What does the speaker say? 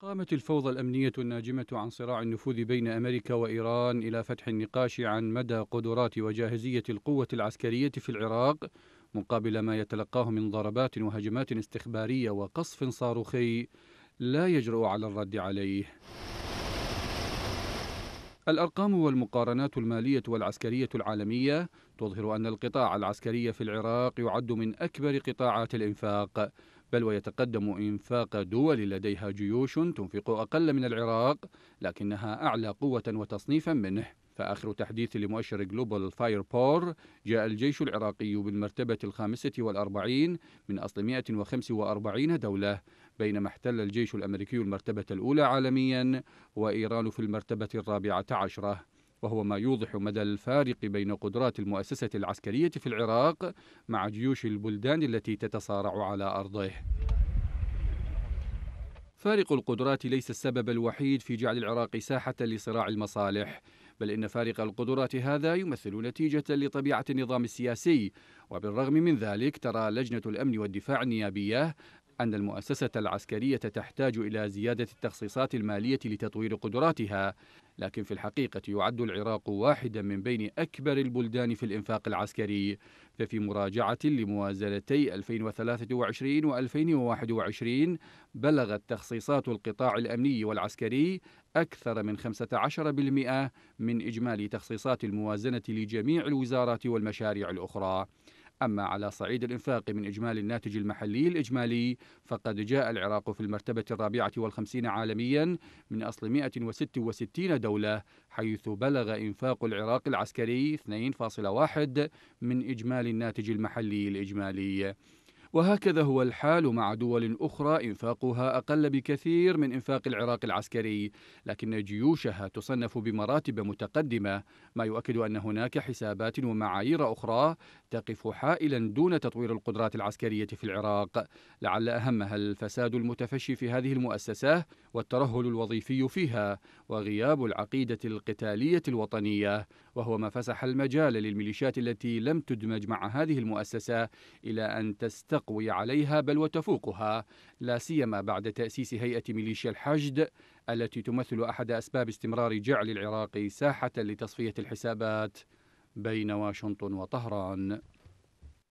قامت الفوضى الأمنية الناجمة عن صراع النفوذ بين أمريكا وإيران إلى فتح النقاش عن مدى قدرات وجاهزية القوة العسكرية في العراق مقابل ما يتلقاه من ضربات وهجمات استخبارية وقصف صاروخي لا يجرؤ على الرد عليه. الأرقام والمقارنات المالية والعسكرية العالمية تظهر أن القطاع العسكري في العراق يعد من أكبر قطاعات الإنفاق، بل ويتقدم إنفاق دول لديها جيوش تنفق أقل من العراق لكنها أعلى قوة وتصنيفا منه فآخر تحديث لمؤشر جلوبال فاير بور جاء الجيش العراقي بالمرتبة الخامسة والأربعين من أصل 145 دولة بينما احتل الجيش الأمريكي المرتبة الأولى عالميا وإيران في المرتبة الرابعة عشرة وهو ما يوضح مدى الفارق بين قدرات المؤسسة العسكرية في العراق مع جيوش البلدان التي تتصارع على أرضه فارق القدرات ليس السبب الوحيد في جعل العراق ساحة لصراع المصالح بل إن فارق القدرات هذا يمثل نتيجة لطبيعة النظام السياسي وبالرغم من ذلك ترى لجنة الأمن والدفاع النيابية أن المؤسسة العسكرية تحتاج إلى زيادة التخصيصات المالية لتطوير قدراتها، لكن في الحقيقة يعد العراق واحدا من بين أكبر البلدان في الإنفاق العسكري، ففي مراجعة لموازنتي 2023 و 2021 بلغت تخصيصات القطاع الأمني والعسكري أكثر من 15% من إجمالي تخصيصات الموازنة لجميع الوزارات والمشاريع الأخرى. أما على صعيد الإنفاق من إجمالي الناتج المحلي الإجمالي فقد جاء العراق في المرتبة الرابعة والخمسين عالميا من أصل 166 دولة حيث بلغ إنفاق العراق العسكري 2.1 من إجمالي الناتج المحلي الإجمالي وهكذا هو الحال مع دول أخرى إنفاقها أقل بكثير من إنفاق العراق العسكري لكن جيوشها تصنف بمراتب متقدمة ما يؤكد أن هناك حسابات ومعايير أخرى تقف حائلا دون تطوير القدرات العسكرية في العراق لعل أهمها الفساد المتفشي في هذه المؤسسة والترهل الوظيفي فيها وغياب العقيدة القتالية الوطنية وهو ما فسح المجال للميليشيات التي لم تدمج مع هذه المؤسسة إلى أن تستقبل تقوي عليها بل وتفوقها لا سيما بعد تأسيس هيئة ميليشيا الحشد التي تمثل أحد أسباب استمرار جعل العراق ساحة لتصفية الحسابات بين واشنطن وطهران